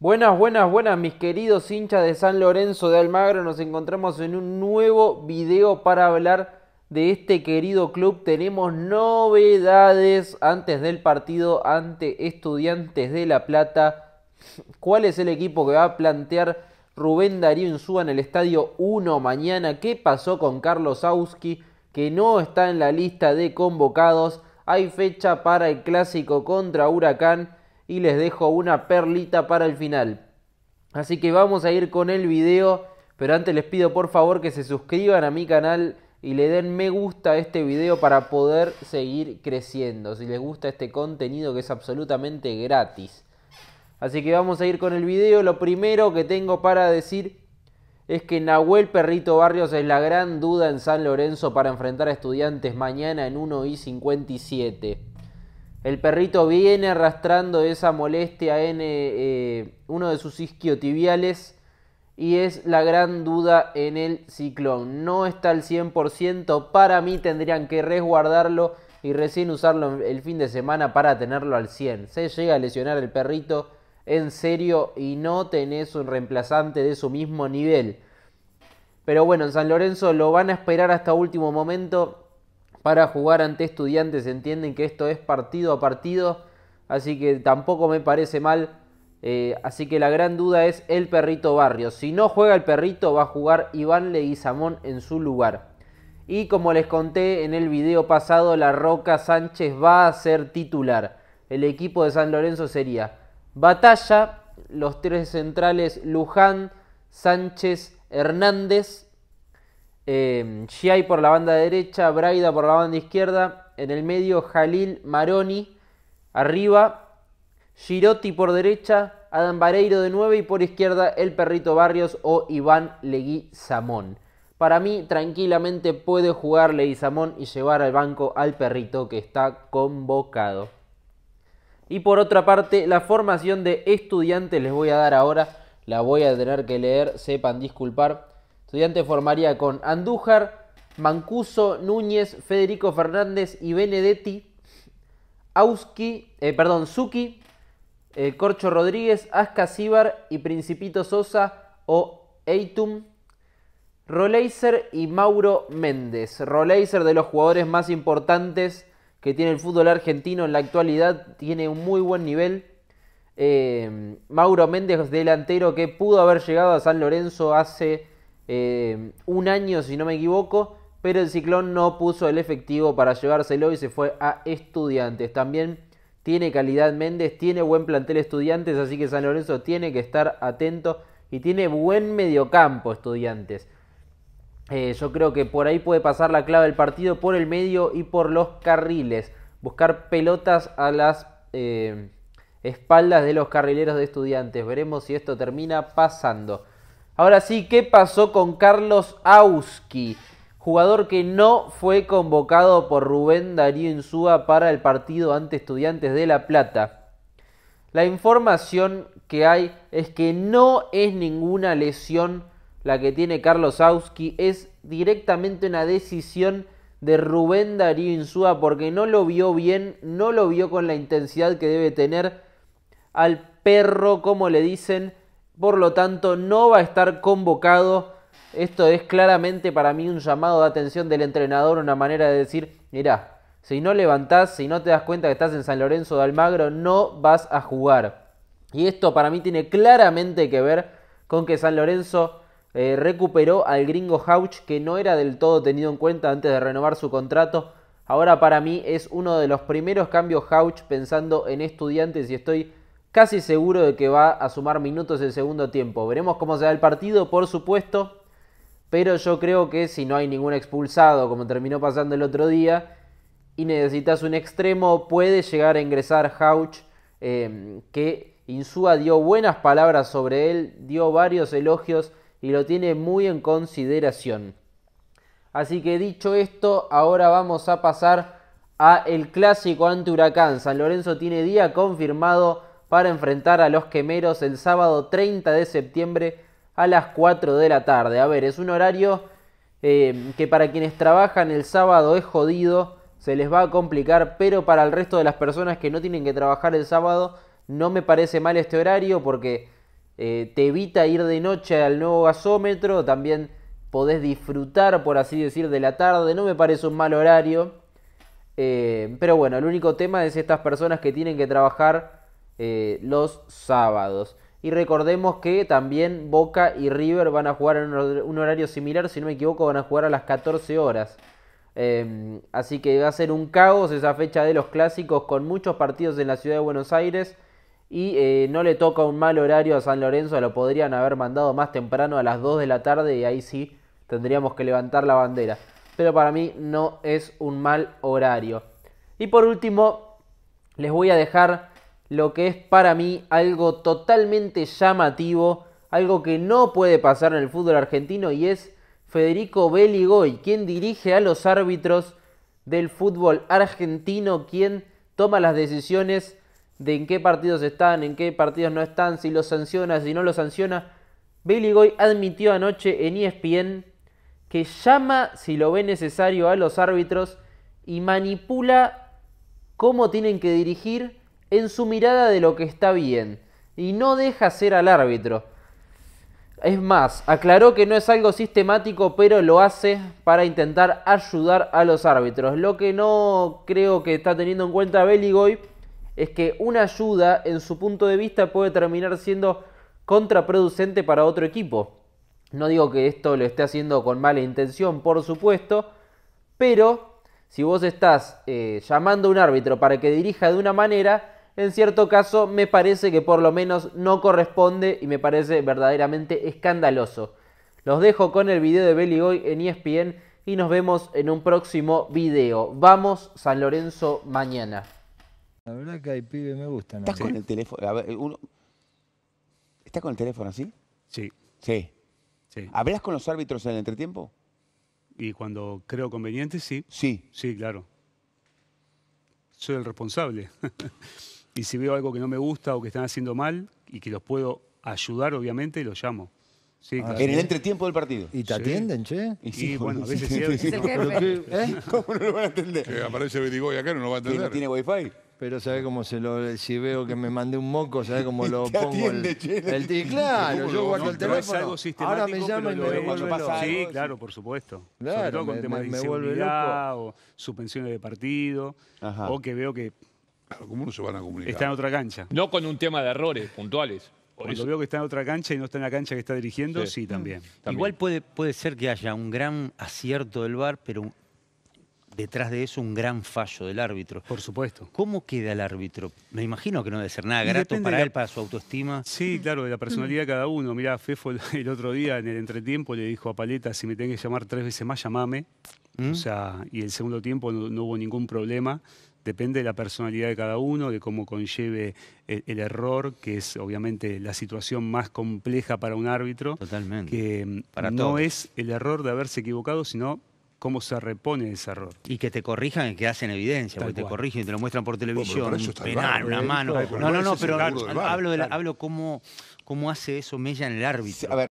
Buenas, buenas, buenas, mis queridos hinchas de San Lorenzo de Almagro. Nos encontramos en un nuevo video para hablar de este querido club. Tenemos novedades antes del partido ante Estudiantes de La Plata. ¿Cuál es el equipo que va a plantear Rubén Darío Insúa en el Estadio 1 mañana? ¿Qué pasó con Carlos Ausky que no está en la lista de convocados? Hay fecha para el clásico contra Huracán y les dejo una perlita para el final. Así que vamos a ir con el video, pero antes les pido por favor que se suscriban a mi canal y le den me gusta a este video para poder seguir creciendo. Si les gusta este contenido que es absolutamente gratis. Así que vamos a ir con el video. Lo primero que tengo para decir es que Nahuel Perrito Barrios es la gran duda en San Lorenzo para enfrentar a estudiantes mañana en 1 y 57. El perrito viene arrastrando esa molestia en eh, eh, uno de sus isquiotibiales y es la gran duda en el ciclón. No está al 100%, para mí tendrían que resguardarlo y recién usarlo el fin de semana para tenerlo al 100. Se llega a lesionar el perrito en serio y no tenés un reemplazante de su mismo nivel. Pero bueno, en San Lorenzo lo van a esperar hasta último momento para jugar ante estudiantes. Entienden que esto es partido a partido, así que tampoco me parece mal. Eh, así que la gran duda es el perrito Barrio. Si no juega el perrito, va a jugar Iván Leguizamón en su lugar. Y como les conté en el video pasado, la Roca Sánchez va a ser titular. El equipo de San Lorenzo sería Batalla, los tres centrales Luján, Sánchez, Hernández eh, por la banda derecha, Braida por la banda izquierda, en el medio Jalil Maroni, arriba Girotti por derecha, Adam Vareiro de 9 y por izquierda el perrito Barrios o Iván Leguizamón. Para mí tranquilamente puede jugar Leguizamón y llevar al banco al perrito que está convocado. Y por otra parte, la formación de estudiantes les voy a dar ahora, la voy a tener que leer, sepan disculpar Estudiante formaría con Andújar, Mancuso, Núñez, Federico Fernández y Benedetti, Auski, eh, perdón, Suki, eh, Corcho Rodríguez, Sibar y Principito Sosa o Eitum, Roleiser y Mauro Méndez. Roleiser de los jugadores más importantes que tiene el fútbol argentino en la actualidad, tiene un muy buen nivel. Eh, Mauro Méndez, delantero que pudo haber llegado a San Lorenzo hace eh, un año, si no me equivoco, pero el Ciclón no puso el efectivo para llevárselo y se fue a Estudiantes. También tiene calidad Méndez, tiene buen plantel Estudiantes, así que San Lorenzo tiene que estar atento y tiene buen mediocampo Estudiantes. Eh, yo creo que por ahí puede pasar la clave del partido, por el medio y por los carriles. Buscar pelotas a las eh, espaldas de los carrileros de estudiantes. Veremos si esto termina pasando. Ahora sí, ¿qué pasó con Carlos Auski? Jugador que no fue convocado por Rubén Darío Insúa para el partido ante Estudiantes de La Plata. La información que hay es que no es ninguna lesión la que tiene Carlos Auski, es directamente una decisión de Rubén Darío Insúa porque no lo vio bien, no lo vio con la intensidad que debe tener al perro, como le dicen, por lo tanto no va a estar convocado. Esto es claramente para mí un llamado de atención del entrenador, una manera de decir, mirá, si no levantás, si no te das cuenta que estás en San Lorenzo de Almagro, no vas a jugar. Y esto para mí tiene claramente que ver con que San Lorenzo eh, recuperó al gringo Houch, que no era del todo tenido en cuenta antes de renovar su contrato. Ahora para mí es uno de los primeros cambios Hauch pensando en estudiantes y estoy casi seguro de que va a sumar minutos el segundo tiempo. Veremos cómo se da el partido, por supuesto, pero yo creo que si no hay ningún expulsado, como terminó pasando el otro día, y necesitas un extremo, puede llegar a ingresar Hauch, em, que Insúa dio buenas palabras sobre él, dio varios elogios y lo tiene muy en consideración. Así que dicho esto, ahora vamos a pasar a el clásico ante Huracán. San Lorenzo tiene día confirmado para enfrentar a los quemeros el sábado 30 de septiembre a las 4 de la tarde. A ver, es un horario eh, que para quienes trabajan el sábado es jodido, se les va a complicar, pero para el resto de las personas que no tienen que trabajar el sábado, no me parece mal este horario porque eh, te evita ir de noche al nuevo gasómetro, también podés disfrutar, por así decir, de la tarde, no me parece un mal horario. Eh, pero bueno, el único tema es estas personas que tienen que trabajar eh, los sábados. Y recordemos que también Boca y River van a jugar en un horario similar, si no me equivoco, van a jugar a las 14 horas. Em, así que va a ser un caos esa fecha de los clásicos con muchos partidos en la ciudad de Buenos Aires. Y eh, no le toca un mal horario a San Lorenzo, lo podrían haber mandado más temprano a las 2 de la tarde y ahí sí tendríamos que levantar la bandera. Pero para mí no es un mal horario. Y por último, les voy a dejar lo que es para mí algo totalmente llamativo, algo que no puede pasar en el fútbol argentino y es Federico Belligoy, quien dirige a los árbitros del fútbol argentino, quien toma las decisiones de en qué partidos están, en qué partidos no están, si los sanciona, si no los sanciona. Belligoy admitió anoche en ESPN que llama, si lo ve necesario, a los árbitros y manipula cómo tienen que dirigir en su mirada de lo que está bien y no deja ser al árbitro. Es más, aclaró que no es algo sistemático, pero lo hace para intentar ayudar a los árbitros. Lo que no creo que está teniendo en cuenta Beligoy es que una ayuda, en su punto de vista, puede terminar siendo contraproducente para otro equipo. No digo que esto lo esté haciendo con mala intención, por supuesto, pero si vos estás eh, llamando a un árbitro para que dirija de una manera, en cierto caso, me parece que por lo menos no corresponde y me parece verdaderamente escandaloso. Los dejo con el video de hoy en ESPN y nos vemos en un próximo video. Vamos San Lorenzo mañana. La verdad que hay pibe me gustan. ¿Estás con el teléfono? ¿Estás con el teléfono así? Sí. Sí. sí. ¿Hablas con los árbitros en el entretiempo? Y cuando creo conveniente, sí. Sí. Sí, claro. Soy el responsable. Y si veo algo que no me gusta o que están haciendo mal y que los puedo ayudar, obviamente, los llamo. Ah, en el entretiempo del partido. ¿Y te atienden, che? Y, sí, bueno, a veces ¿Eh? ¿Cómo no lo van a atender? Que aparece Berigoy acá, no lo va a atender. ¿Tiene, tiene wifi? Pero sabe cómo se lo... Si veo que me mandé un moco, sabe cómo lo pongo el, el, Claro, yo guardo el teléfono. algo sistemático, Ahora me llaman y me Sí, claro, por supuesto. Claro, Sobre todo con me, temas me, de inseguridad o suspensiones de partido. O que veo que ¿cómo no se van a comunicar? Está en otra cancha. No con un tema de errores puntuales. Cuando veo que está en otra cancha y no está en la cancha que está dirigiendo, sí, también. Mm. Igual puede, puede ser que haya un gran acierto del VAR, pero detrás de eso un gran fallo del árbitro. Por supuesto. ¿Cómo queda el árbitro? Me imagino que no debe ser nada grato para él, para su autoestima. Sí, claro, de la personalidad de cada uno. Mirá, Fefo el otro día en el entretiempo le dijo a Paleta, si me tenés que llamar tres veces más, llamame. ¿Mm? O sea, y el segundo tiempo no hubo ningún problema. Depende de la personalidad de cada uno, de cómo conlleve el, error, que es obviamente la situación más compleja para un árbitro. Totalmente. Que mm, para no es el error de haberse equivocado, sino cómo se repone ese error. Y que te corrijan y que hacen evidencia, porque te corrigen y te lo muestran por televisión, un penal, una ¿eh? mano. No, no, no, pero hablo, de hablo cómo, cómo hace eso Mella en el árbitro.